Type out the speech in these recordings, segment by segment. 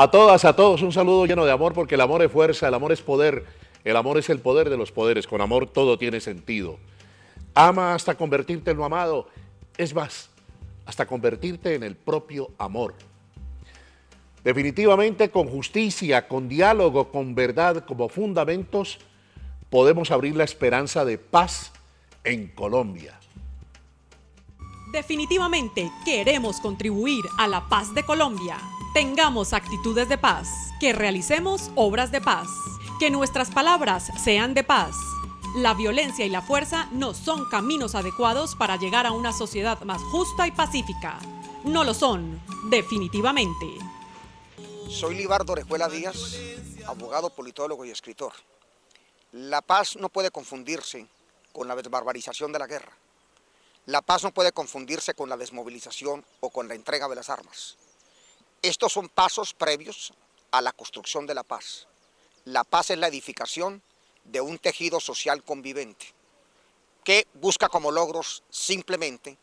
A todas, a todos, un saludo lleno de amor, porque el amor es fuerza, el amor es poder, el amor es el poder de los poderes, con amor todo tiene sentido. Ama hasta convertirte en lo amado, es más, hasta convertirte en el propio amor. Definitivamente con justicia, con diálogo, con verdad como fundamentos, podemos abrir la esperanza de paz en Colombia. Definitivamente queremos contribuir a la paz de Colombia. Tengamos actitudes de paz, que realicemos obras de paz, que nuestras palabras sean de paz. La violencia y la fuerza no son caminos adecuados para llegar a una sociedad más justa y pacífica. No lo son, definitivamente. Soy Libardo Orejuela Díaz, abogado, politólogo y escritor. La paz no puede confundirse con la desbarbarización de la guerra. La paz no puede confundirse con la desmovilización o con la entrega de las armas. Estos son pasos previos a la construcción de la paz. La paz es la edificación de un tejido social convivente que busca como logros simplemente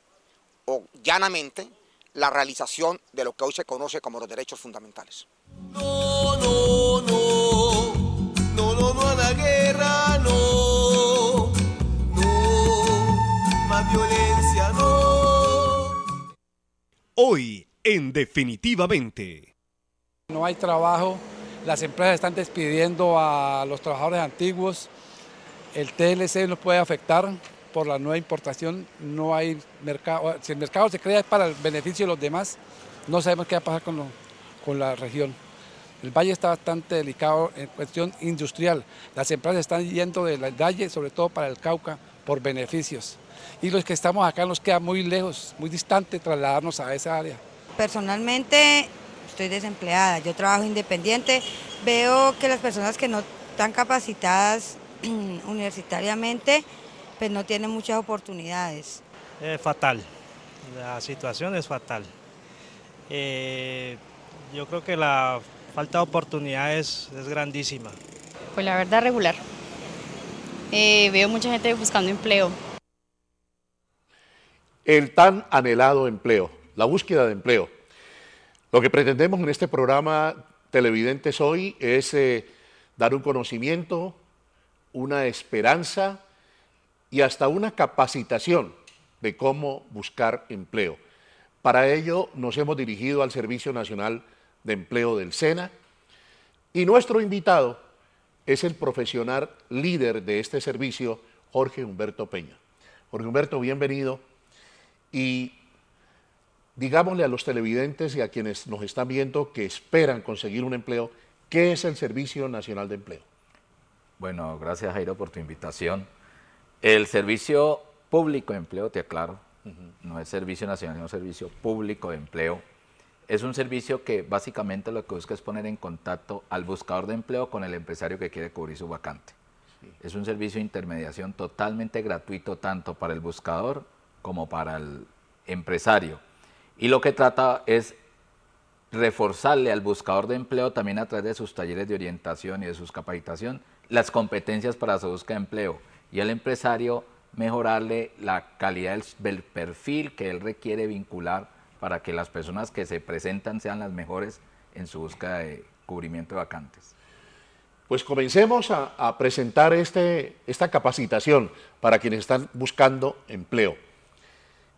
o llanamente la realización de lo que hoy se conoce como los derechos fundamentales. No, no, no, no, no, no la guerra, no, no, más violencia, no. Hoy en definitivamente. No hay trabajo, las empresas están despidiendo a los trabajadores antiguos, el TLC nos puede afectar por la nueva importación, no hay mercado, si el mercado se crea es para el beneficio de los demás, no sabemos qué va a pasar con, con la región. El valle está bastante delicado en cuestión industrial. Las empresas están yendo del valle, sobre todo para el Cauca, por beneficios. Y los que estamos acá nos queda muy lejos, muy distante trasladarnos a esa área personalmente estoy desempleada, yo trabajo independiente, veo que las personas que no están capacitadas universitariamente, pues no tienen muchas oportunidades. Es fatal, la situación es fatal. Eh, yo creo que la falta de oportunidades es grandísima. Pues la verdad regular. Eh, veo mucha gente buscando empleo. El tan anhelado empleo la búsqueda de empleo. Lo que pretendemos en este programa Televidentes hoy es eh, dar un conocimiento, una esperanza y hasta una capacitación de cómo buscar empleo. Para ello nos hemos dirigido al Servicio Nacional de Empleo del SENA y nuestro invitado es el profesional líder de este servicio, Jorge Humberto Peña. Jorge Humberto, bienvenido. Y digámosle a los televidentes y a quienes nos están viendo que esperan conseguir un empleo, ¿qué es el Servicio Nacional de Empleo? Bueno, gracias Jairo por tu invitación. El Servicio Público de Empleo, te aclaro, no es Servicio Nacional, sino Servicio Público de Empleo. Es un servicio que básicamente lo que busca es poner en contacto al buscador de empleo con el empresario que quiere cubrir su vacante. Es un servicio de intermediación totalmente gratuito tanto para el buscador como para el empresario y lo que trata es reforzarle al buscador de empleo también a través de sus talleres de orientación y de sus capacitación las competencias para su búsqueda de empleo y al empresario mejorarle la calidad del perfil que él requiere vincular para que las personas que se presentan sean las mejores en su búsqueda de cubrimiento de vacantes. Pues comencemos a, presentar este, esta capacitación para quienes están buscando empleo.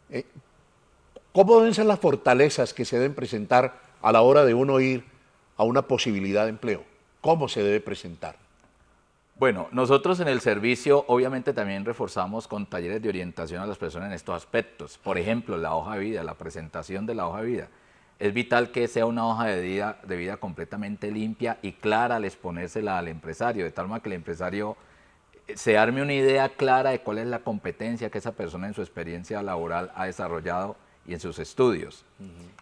Eh, ¿Cómo deben ser las fortalezas que se deben presentar a la hora de uno ir a una posibilidad de empleo? ¿Cómo se debe presentar? Bueno, nosotros en el servicio obviamente también reforzamos con talleres de orientación a las personas en estos aspectos. Por ejemplo, la hoja de vida, la presentación de la hoja de vida. Es vital que sea una hoja de vida, completamente limpia y clara al exponérsela al empresario, de tal manera que el empresario eh, se arme una idea clara de cuál es la competencia que esa persona en su experiencia laboral ha desarrollado y en sus estudios.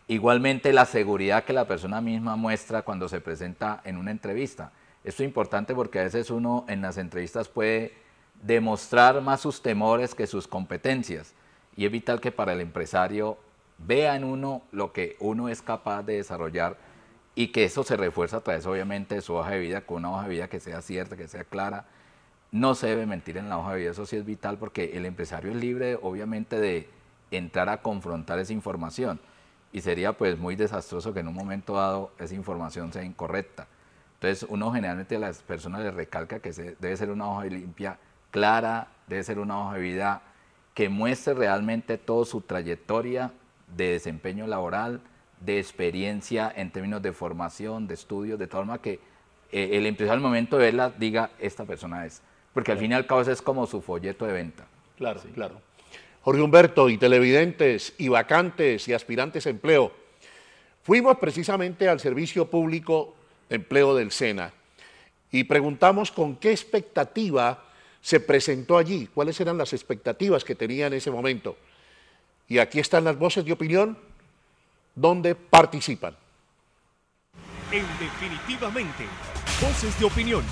Igualmente la seguridad que la persona misma muestra cuando se presenta en una entrevista. Esto es importante porque a veces uno en las entrevistas puede demostrar más sus temores que sus competencias y es vital que para el empresario vea en uno lo que uno es capaz de desarrollar y que eso se refuerza a través obviamente de su hoja de vida, con una hoja de vida que sea cierta, que sea clara. No se debe mentir en la hoja de vida, eso sí es vital porque el empresario es libre obviamente de, entrar a confrontar esa información y sería pues muy desastroso que en un momento dado esa información sea incorrecta. Entonces uno generalmente a las personas les recalca que debe ser una hoja limpia clara, debe ser una hoja de vida que muestre realmente toda su trayectoria de desempeño laboral, de experiencia en términos de formación, de estudios, de tal forma que eh, el empresario al momento de verla diga, esta persona es. Porque al fin y al cabo es como su folleto de venta. Claro, ¿sí? claro. Jorge Humberto y televidentes y vacantes y aspirantes a empleo, fuimos precisamente al Servicio Público de Empleo del SENA y preguntamos con qué expectativa se presentó allí, cuáles eran las expectativas que tenía en ese momento. Y aquí están las voces de opinión donde participan. En definitivamente, voces de opinión.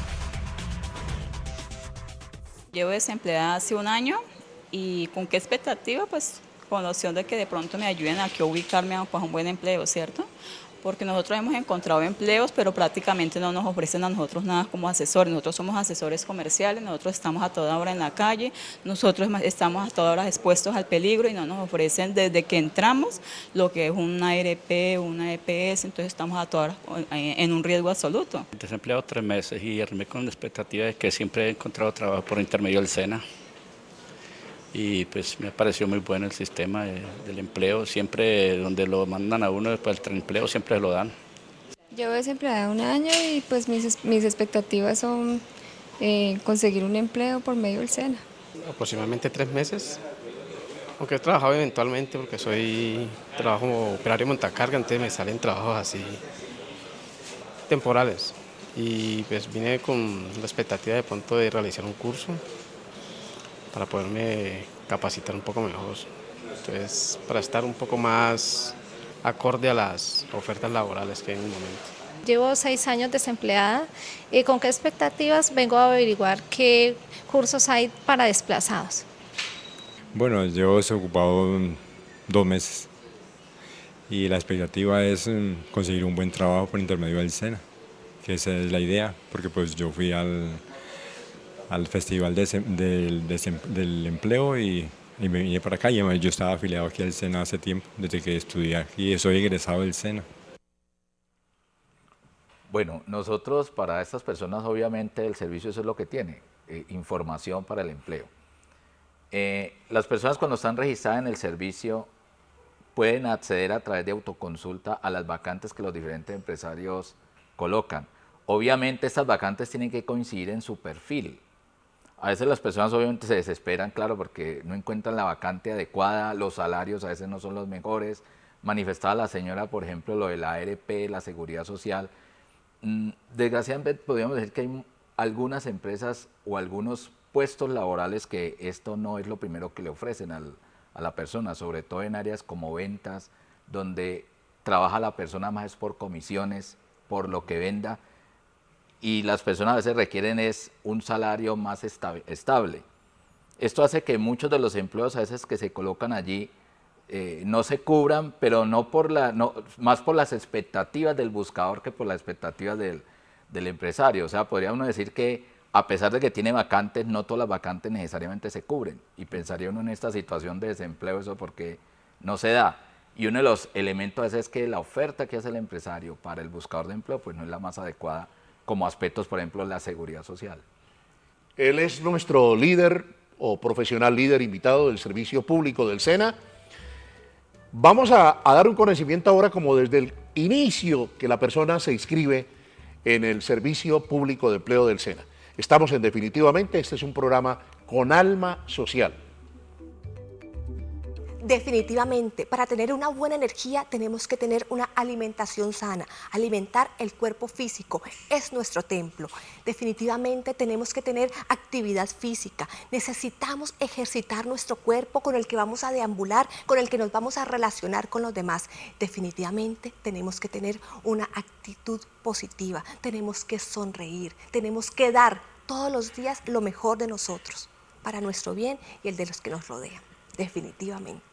Llevo desempleada hace un año ¿Y con qué expectativa? Pues con la opción de que de pronto me ayuden a que ubicarme a pues, un buen empleo, ¿cierto? Porque nosotros hemos encontrado empleos, pero prácticamente no nos ofrecen a nosotros nada como asesores. Nosotros somos asesores comerciales, nosotros estamos a toda hora en la calle, nosotros estamos a toda hora expuestos al peligro y no nos ofrecen desde que entramos lo que es una ARP, una EPS, entonces estamos a toda hora eh, en un riesgo absoluto. Desempleado tres meses y armé con la expectativa de que siempre he encontrado trabajo por intermedio del SENA y pues me pareció muy bueno el sistema del empleo, siempre donde lo mandan a uno después pues, del empleo siempre lo dan. Llevo desempleada un año y pues mis, mis expectativas son eh, conseguir un empleo por medio del SENA. Aproximadamente tres meses, aunque he trabajado eventualmente porque soy trabajo operario montacarga, entonces me salen trabajos así temporales y pues vine con la expectativa de pronto de realizar un curso para poderme capacitar un poco mejor. Entonces, para estar un poco más acorde a las ofertas laborales que hay en el momento. Llevo seis años desempleada. ¿Y eh, ¿Con qué expectativas vengo a averiguar qué cursos hay para desplazados? Bueno, yo he ocupado dos meses y la expectativa es mm, conseguir un buen trabajo por intermedio del SENA, que esa es la idea, porque pues yo fui al, al Festival del, Empleo y, me vine para acá. Y yo estaba afiliado aquí al SENA hace tiempo, desde que estudié aquí, y soy egresado del SENA. Bueno, nosotros para estas personas obviamente el servicio eso es lo que tiene, eh, información para el empleo. Eh, las personas cuando están registradas en el servicio pueden acceder a través de autoconsulta a las vacantes que los diferentes empresarios colocan. Obviamente estas vacantes tienen que coincidir en su perfil, a veces las personas obviamente se desesperan, claro, porque no encuentran la vacante adecuada, los salarios a veces no son los mejores. Manifestaba la señora, por ejemplo, lo de la ARP, la seguridad social. Mm, desgraciadamente podríamos decir que hay algunas empresas o algunos puestos laborales que esto no es lo primero que le ofrecen a la persona, sobre todo en áreas como ventas, donde trabaja la persona más por comisiones, por lo que venda, y las personas a veces requieren es un salario más estable. Esto hace que muchos de los empleos a veces que se colocan allí eh, no se cubran, pero no por la, no, más por las expectativas del buscador que por las expectativas del, del empresario. O sea, podría uno decir que a pesar de que tiene vacantes, no todas las vacantes necesariamente se cubren. Y pensaría uno en esta situación de desempleo, eso porque no se da. Y uno de los elementos es que la oferta que hace el empresario para el buscador de empleo, pues no es la más adecuada como aspectos, por ejemplo, la seguridad social. Él es nuestro líder o profesional líder invitado del Servicio Público del SENA. Vamos a, a, dar un conocimiento ahora como desde el inicio que la persona se inscribe en el Servicio Público de Empleo del SENA. Estamos en definitivamente, este es un programa con alma social. Definitivamente, para tener una buena energía tenemos que tener una alimentación sana. Alimentar el cuerpo físico es nuestro templo. Definitivamente tenemos que tener actividad física. Necesitamos ejercitar nuestro cuerpo con el que vamos a deambular, con el que nos vamos a relacionar con los demás. Definitivamente tenemos que tener una actitud positiva. Tenemos que sonreír. Tenemos que dar todos los días lo mejor de nosotros para nuestro bien y el de los que nos rodean. Definitivamente.